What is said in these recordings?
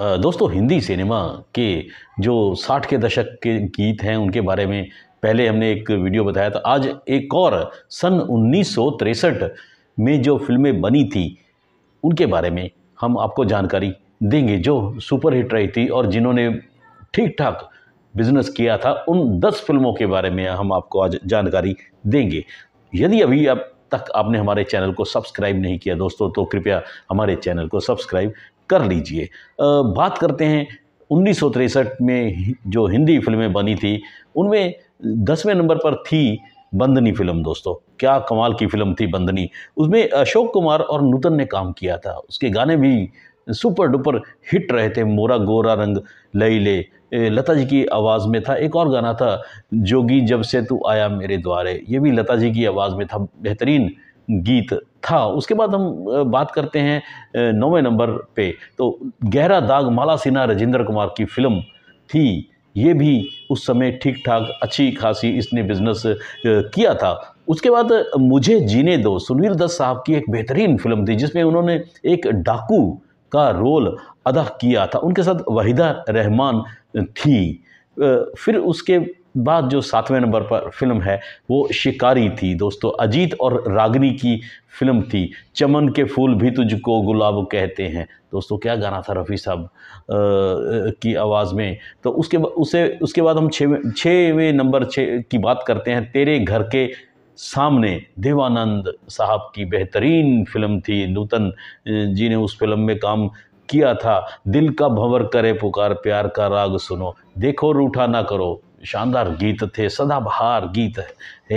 दोस्तों हिंदी सिनेमा के जो साठ के दशक के गीत हैं उनके बारे में पहले हमने एक वीडियो बताया था आज एक और सन उन्नीस में जो फिल्में बनी थी उनके बारे में हम आपको जानकारी देंगे जो सुपरहिट रही थी और जिन्होंने ठीक ठाक बिजनेस किया था उन दस फिल्मों के बारे में हम आपको आज जानकारी देंगे यदि अभी अब तक आपने हमारे चैनल को सब्सक्राइब नहीं किया दोस्तों तो कृपया हमारे चैनल को सब्सक्राइब कर लीजिए बात करते हैं उन्नीस में जो हिंदी फिल्में बनी थी उनमें दसवें नंबर पर थी बंदनी फिल्म दोस्तों क्या कमाल की फिल्म थी बंदनी उसमें अशोक कुमार और नूतन ने काम किया था उसके गाने भी सुपर डुपर हिट रहे थे मोरा गोरा रंग लई ले लता जी की आवाज़ में था एक और गाना था जोगी जब से तू आया मेरे द्वारे ये भी लता जी की आवाज़ में था बेहतरीन गीत था उसके बाद हम बात करते हैं नौवें नंबर पे तो गहरा दाग माला सिन्हा राजेंद्र कुमार की फिल्म थी ये भी उस समय ठीक ठाक अच्छी खासी इसने बिजनेस किया था उसके बाद मुझे जीने दो सुनील दत्त साहब की एक बेहतरीन फिल्म थी जिसमें उन्होंने एक डाकू का रोल अदा किया था उनके साथ वहीदा रहमान थी फिर उसके बाद जो सातवें नंबर पर फिल्म है वो शिकारी थी दोस्तों अजीत और रागनी की फिल्म थी चमन के फूल भी तुझको गुलाब कहते हैं दोस्तों क्या गाना था रफ़ी साहब की आवाज़ में तो उसके उसे उसके बाद हम छः छवें नंबर छः की बात करते हैं तेरे घर के सामने देवानंद साहब की बेहतरीन फिल्म थी नूतन जी ने उस फिल्म में काम किया था दिल का भंवर करे पुकार प्यार का राग सुनो देखो रूठा ना करो शानदार गीत थे सदाबहार गीत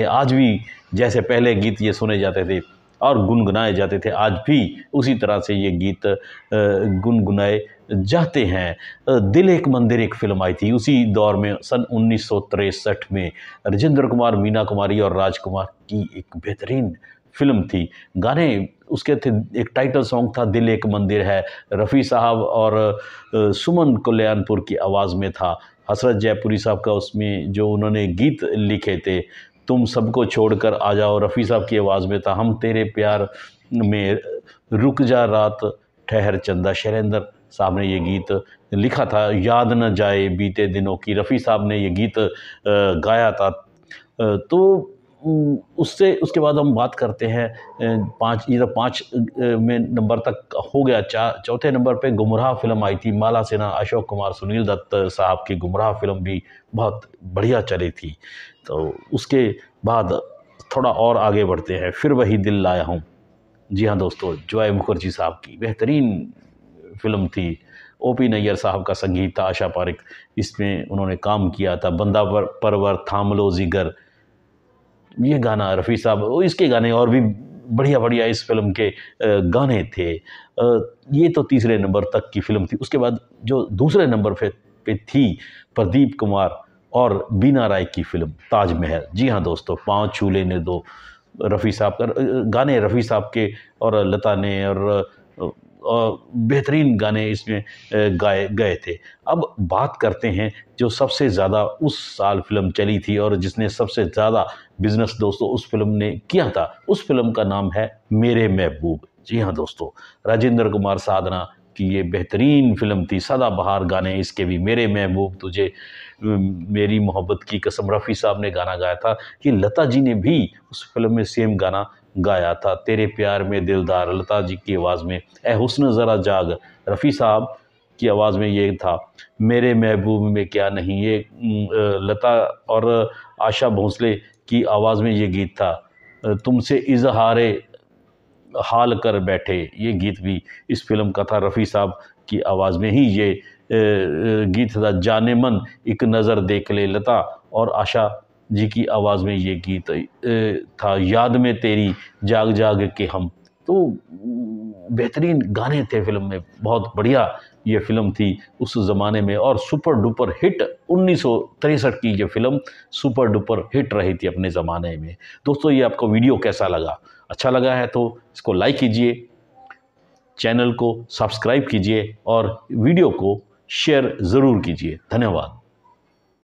आज भी जैसे पहले गीत ये सुने जाते थे और गुनगुनाए जाते थे आज भी उसी तरह से ये गीत गुनगुनाए जाते हैं दिल एक मंदिर एक फिल्म आई थी उसी दौर में सन उन्नीस में राजेंद्र कुमार मीना कुमारी और राजकुमार की एक बेहतरीन फिल्म थी गाने उसके थे एक टाइटल सॉन्ग था दिल एक मंदिर है रफ़ी साहब और सुमन कल्याणपुर की आवाज़ में था हसरत जयपुरी साहब का उसमें जो उन्होंने गीत लिखे थे तुम सबको छोड़कर आ जाओ रफ़ी साहब की आवाज़ में था हम तेरे प्यार में रुक जा रात ठहर चंदा शैलेंद्र साहब ने ये गीत लिखा था याद न जाए बीते दिनों की रफ़ी साहब ने ये गीत गाया था तो उससे उसके बाद हम बात करते हैं पाँच ये तो पाँच में नंबर तक हो गया चार चौथे नंबर पे गुमराह फिल्म आई थी माला सिन्हा अशोक कुमार सुनील दत्त साहब की गुमराह फिल्म भी बहुत बढ़िया चली थी तो उसके बाद थोड़ा और आगे बढ़ते हैं फिर वही दिल लाया हूँ जी हाँ दोस्तों जॉय मुखर्जी साहब की बेहतरीन फिल्म थी ओ पी नैयर साहब का संगीत था आशा पारिक इसमें उन्होंने काम किया था बंदा परवर थामलो जिगर ये गाना रफ़ी साहब इसके गाने और भी बढ़िया बढ़िया इस फिल्म के गाने थे ये तो तीसरे नंबर तक की फिल्म थी उसके बाद जो दूसरे नंबर पे पे थी प्रदीप कुमार और बीना राय की फिल्म ताजमहल जी हाँ दोस्तों पाँच छू लेने दो रफ़ी साहब का गाने रफ़ी साहब के और लता ने और बेहतरीन गाने इसमें गाए गए थे अब बात करते हैं जो सबसे ज़्यादा उस साल फिल्म चली थी और जिसने सबसे ज़्यादा बिज़नेस दोस्तों उस फिल्म ने किया था उस फिल्म का नाम है मेरे महबूब जी हाँ दोस्तों राजेंद्र कुमार साधना की ये बेहतरीन फिल्म थी सदाबहार गाने इसके भी मेरे महबूब तुझे मेरी मोहब्बत की कसम रफ़ी साहब ने गाना गाया था कि लता जी ने भी उस फिल्म में सेम गाना गाया था तेरे प्यार में दिलदार लता जी की आवाज़ में ए हुसन ज़रा जाग रफ़ी साहब की आवाज़ में ये था मेरे महबूब में क्या नहीं ये लता और आशा भोंसले की आवाज़ में ये गीत था तुमसे इजहार हाल कर बैठे ये गीत भी इस फिल्म का था रफ़ी साहब की आवाज़ में ही ये गीत था जाने मन एक नज़र देख ले लता और आशा जी की आवाज़ में ये गीत था याद में तेरी जाग जाग के हम तो बेहतरीन गाने थे फिल्म में बहुत बढ़िया ये फिल्म थी उस ज़माने में और सुपर डुपर हिट उन्नीस की ये फिल्म सुपर डुपर हिट रही थी अपने ज़माने में दोस्तों ये आपको वीडियो कैसा लगा अच्छा लगा है तो इसको लाइक कीजिए चैनल को सब्सक्राइब कीजिए और वीडियो को शेयर ज़रूर कीजिए धन्यवाद